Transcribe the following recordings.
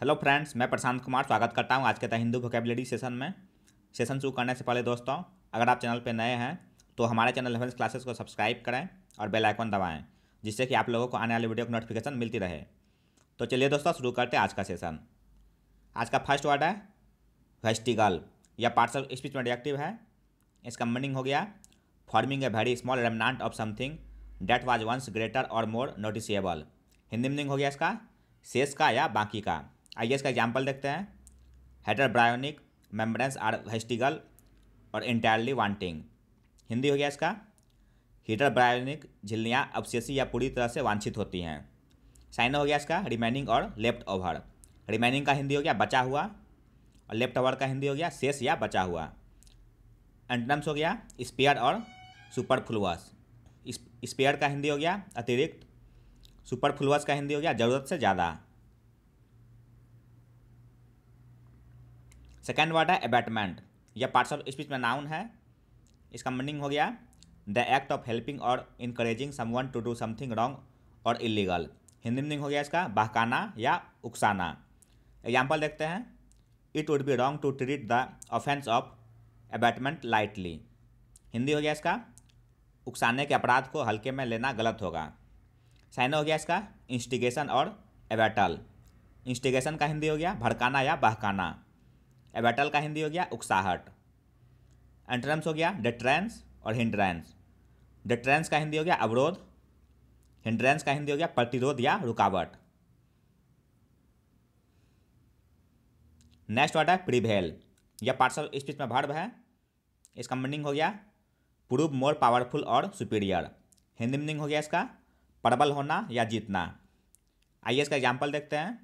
hello friends मैं प्रशांत कुमार स्वागत करता हूं आज के द हिंदू वोकेबलरी सेशन में सेशन शुरू करने से पहले दोस्तों अगर आप चैनल पर नए हैं तो हमारे चैनल इलेवेंथ क्लासेस को सब्सक्राइब करें और बेल आइकन दबाएं जिससे कि आप लोगों को आने वाली वीडियो की नोटिफिकेशन मिलती रहे तो चलिए दोस्तों शुरू करते हैं आज का सेशन आज का फर्स्ट वर्ड है वेस्टिगल यह पार्सल स्पीच में रिएक्टिव है इसका मीनिंग हो गया forming a very small remnant of something that was once greater और मोर नोटिसबल हिंदी मीनिंग हो गया इसका शेष का या बाकी का आइए इसका एग्जाम्पल देखते हैं hetero embryonic membranes are vestigial और इंटायरली वांटिंग हिंदी हो गया इसका हीटर ब्रायोनिक झिल्लियाँ अवशेषी या पूरी तरह से वांछित होती हैं साइनो हो गया इसका रिमेनिंग और लेफ्ट ओवर रिमेनिंग का हिंदी हो गया बचा हुआ और लेफ्ट ओवर का हिंदी हो गया शेष या बचा हुआ एंटनम्स हो गया स्पेयर और सुपर फ्लुअस स्पेयर का हिंदी हो गया अतिरिक्त सुपर फ्लुअस का हिंदी हो गया ज़रूरत से ज़्यादा सेकेंड वर्ड है एबैटमेंट यह पार्ट्स ऑफ स्पीच में नाउन है इसका मीनिंग हो गया द एक्ट ऑफ हेल्पिंग और encouraging one to do something wrong और इलीगल हिंदी मीनिंग हो गया इसका बहकाना या उकसाना एग्जाम्पल देखते हैं it would be wrong to treat the offence of abetment lightly Hindi हो गया इसका उकसाने के अपराध को हल्के में लेना गलत होगा साइना हो गया इसका इंस्टिगेशन और एबैटल इंस्टिगेशन का हिंदी हो गया भड़काना या बहकाना एबेटल का हिंदी हो गया उकसाहट एंट्रेंस हो गया डिट्रेंस और हिंड्रेंस डिट्रेंस का हिंदी हो गया अवरोध हिंड्रेंस का हिंदी हो गया प्रतिरोध या रुकावट नेक्स्ट वर्ड है प्रिभेल यह पार्सल स्पीच में भर्व है इसका मीनिंग हो गया प्रूव मोर पावरफुल और सुपीरियर हिंदी मीनिंग हो गया इसका प्रबल होना या जीतना आइए इसका एग्जाम्पल देखते हैं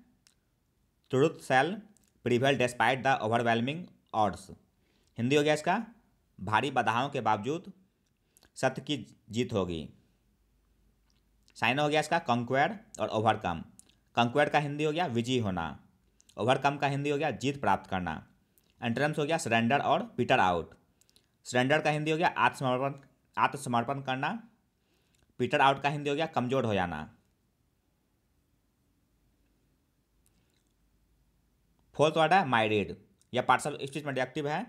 truth shall prevail despite the overwhelming odds Hindi हो गया इसका भारी बाधाओं के बावजूद सत्य की जीत होगी साइन हो गया इसका कंक्वेड और ओवरकम कंक्वेड का हिंदी हो गया विजय होना ओवरकम का हिंदी हो गया जीत प्राप्त करना एंट्रेंस हो गया सरेंडर और पीटर आउट सरेंडर का हिंदी हो गया आत्मसमर्पण आत्मसमर्पण करना पीटर आउट का हिंदी हो गया कमजोर हो जाना फोर्थ वर्ड है माइडेड यह पार्सल में एक्टिव है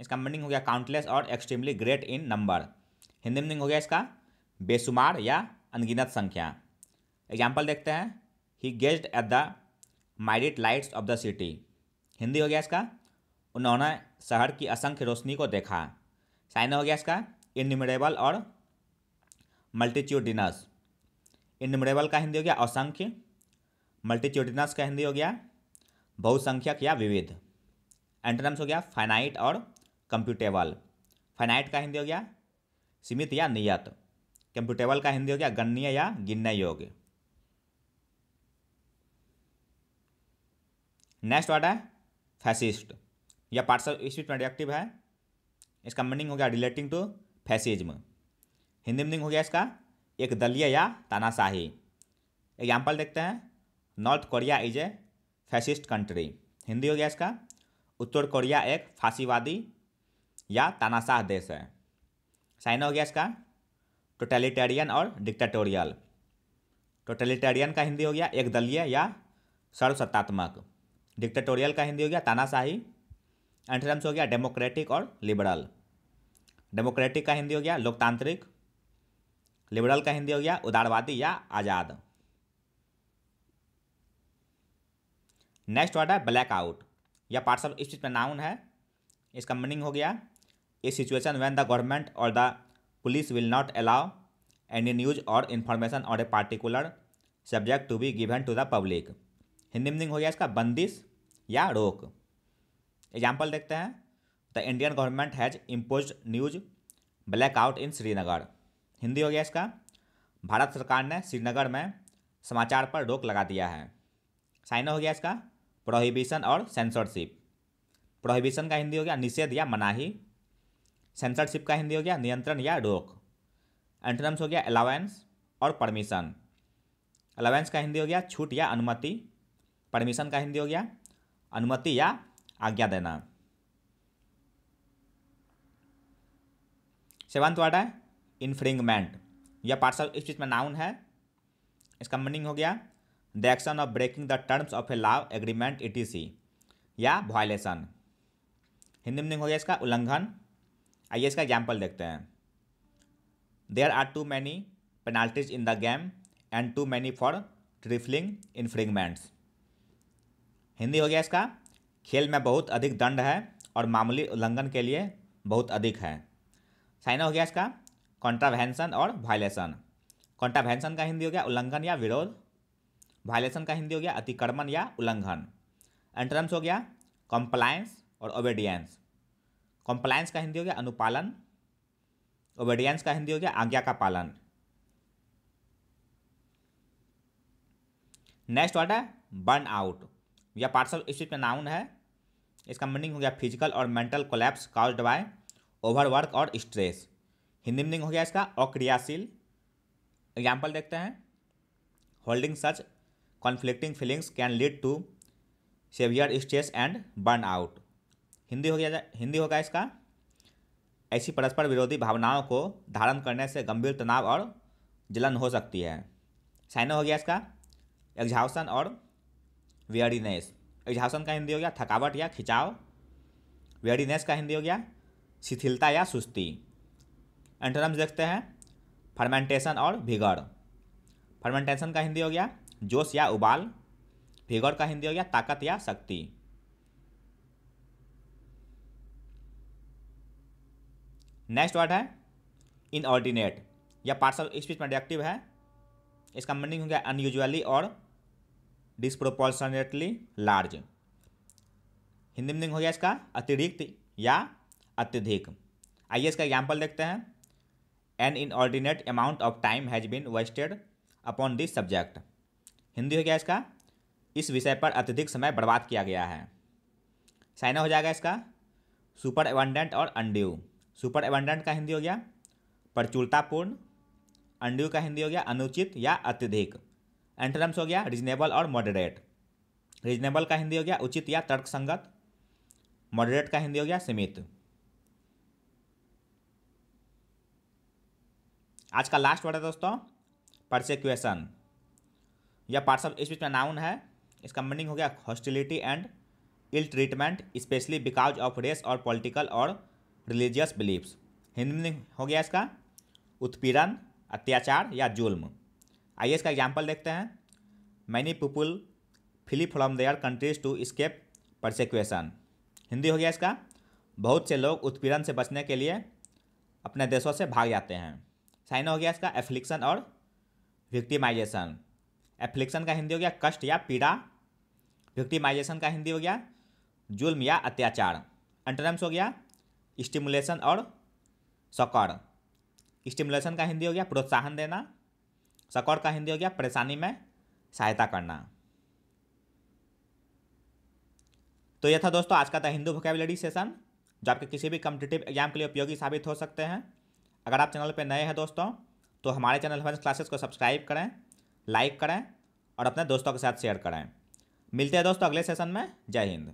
इसका मीनिंग हो गया काउंटलेस और extremely great in number Hindi meaning हो गया इसका बेशुमार या अनगिनत संख्या एग्जाम्पल देखते हैं he gazed at the myriad lights of the city Hindi हो गया इसका उन्होंने शहर की असंख्य रोशनी को देखा साइन हो गया इसका इनमरेबल और मल्टीच्यूडिनस इनमिडेबल का हिंदी हो गया असंख्य मल्टीच्यूडिनस का हिंदी हो गया बहुसंख्यक या विविध एंटोनम्स हो गया फाइनाइट और कंप्यूटेबल फाइनाइट का हिंदी हो गया सीमित या नियत कंप्यूटेबल का हिंदी हो गया गणनीय या गिनने योग्य नेक्स्ट वर्ड है फैसिस्ट यह पार्सल स्पीच में एडजेक्टिव है इसका मीनिंग हो गया relating to fascism Hindi meaning हो गया इसका एक दलीय या तानाशाही एग्जाम्पल देखते हैं North Korea is a fascist country Hindi हो गया इसका उत्तर कोरिया एक फांसीवादी या तानाशाह देश है साइन हो गया इसका टोटलिटेरियन और डिक्टेटोरियल टोटलिटेरियन का हिंदी हो गया एक दलीय या सर्वसत्तात्मक डिक्टेटोरियल का हिंदी हो गया तानाशाही एंट्रम्स हो गया डेमोक्रेटिक और लिबरल डेमोक्रेटिक का हिंदी हो गया लोकतांत्रिक लिबरल का हिंदी हो गया उदारवादी या आज़ाद नेक्स्ट वर्ड है ब्लैक आउट यह पार्ट्स इस स्पीच में नाउन है इसका मीनिंग हो गया a situation when the government और the police will not allow any news और इन्फॉर्मेशन और a particular subject to be given to the public Hindi meaning हो गया इसका बंदिश या रोक एग्जाम्पल देखते हैं the Indian government has impose news blackout in Srinagar Hindi हो गया इसका भारत सरकार ने श्रीनगर में समाचार पर रोक लगा दिया है साइन हो गया इसका प्रोहिबिशन और सेंसरशिप प्रोहिबिशन का हिंदी हो गया निषेध या मनाही सेंसरशिप का हिंदी हो गया नियंत्रण या रोक एंट्रम्स हो गया अलावेंस और परमिशन अलावेंस का हिंदी हो गया छूट या अनुमति परमिशन का हिंदी हो गया अनुमति या आज्ञा देना सेवंथ वर्ड है इन्फ्रिंगमेंट यह पार्सल इस चीज़ में नाउन है इसका मीनिंग हो गया the action of breaking the terms of a law agreement etc या वायलेशन हिंदी मीनिंग हो गया इसका उल्लंघन आइए इसका एग्जाम्पल देखते हैं there are too many penalties in the game and too many for trifling infringements Hindi हो गया इसका खेल में बहुत अधिक दंड है और मामूली उल्लंघन के लिए बहुत अधिक है साइना हो गया इसका कॉन्ट्रावेंशन और वायलेशन कॉन्ट्रावेंशन का हिंदी हो गया उल्लंघन या विरोध वायलेशन का हिंदी हो गया अतिक्रमण या उल्लंघन एंट्रेंस हो गया कॉम्प्लायंस और ओबेडियंस कॉम्प्लायंस का हिंदी हो गया अनुपालन ओबेडियंस का हिंदी हो गया आज्ञा का पालन नेक्स्ट वर्ड है बर्न आउट यह पार्सल स्ट्रिप में नाउन है इसका मीनिंग हो गया फिजिकल और mental collapse caused by overwork और स्ट्रेस हिंदी मीनिंग हो गया इसका अक्रियाशील एग्जाम्पल देखते हैं holding such conflicting feelings can lead to severe stress and burnout Hindi हो गया हिंदी होगा इसका ऐसी परस्पर विरोधी भावनाओं को धारण करने से गंभीर तनाव और जलन हो सकती है साइनो हो गया इसका एग्जाउसन और वेयरीनेस एग्जाउसन का हिंदी हो गया थकावट या खिंचाव वेयरीनेस का हिंदी हो गया शिथिलता या सुस्ती एंटोनम्स देखते हैं फर्मेंटेशन और भिगड़ फर्मेंटेशन का हिंदी हो गया जोश या उबाल फिगर का हिंदी हो गया ताकत या शक्ति नेक्स्ट वर्ड है इनऑर्डिनेट या पार्सल स्पीच में एडजेक्टिव है इसका मीनिंग हो गया अनयूजअली और डिस्प्रोपोर्शनेटली लार्ज हिंदी मीनिंग हो गया इसका अतिरिक्त या अत्यधिक आइए इसका एग्जाम्पल देखते हैं an inordinate amount of time has been wasted upon this subject Hindi हो गया इसका इस विषय पर अत्यधिक समय बर्बाद किया गया है साइना हो जाएगा इसका सुपर एवंडेंट और अंड्यू सुपर एवंडेंट का हिंदी हो गया प्रचुरतापूर्ण अंड्यू का हिंदी हो गया अनुचित या अत्यधिक एंटरम्स हो गया रिजनेबल और मॉडरेट रिजनेबल का हिंदी हो गया उचित या तर्कसंगत मॉडरेट का हिंदी हो गया सीमित आज का लास्ट वर्ड है दोस्तों परसेक्यूएसन या पार्ट्स ऑफ स्पीच में नाउन है इसका मीनिंग हो गया hostility and ill treatment especially because of race और पॉलिटिकल और रिलीजियस बिलीफ्स हिंदी मीनिंग हो गया इसका उत्पीड़न अत्याचार या जुल्म आइए इसका एग्जाम्पल देखते हैं many people fled from their countries to escape persecution Hindi हो गया इसका बहुत से लोग उत्पीड़न से बचने के लिए अपने देशों से भाग जाते हैं साइन हो गया इसका एफ्लिक्शन और विक्टिमाइजेशन एफ्लिक्शन का हिंदी हो गया कष्ट या पीड़ा विक्टिमाइजेशन का हिंदी हो गया जुल्म या अत्याचार एंटनम्स हो गया स्टिमुलेशन और सकौड़ स्टिमुलेशन का हिंदी हो गया प्रोत्साहन देना सकौड़ का हिंदी हो गया परेशानी में सहायता करना तो यह था दोस्तों आज का था हिंदू वोकेबलरी सेशन जो आपके किसी भी कम्पिटेटिव एग्जाम के लिए उपयोगी साबित हो सकते हैं अगर आप चैनल पर नए हैं दोस्तों तो हमारे चैनल हमारे क्लासेस को सब्सक्राइब करें लाइक करें और अपने दोस्तों के साथ शेयर करें मिलते हैं दोस्तों अगले सेशन में जय हिंद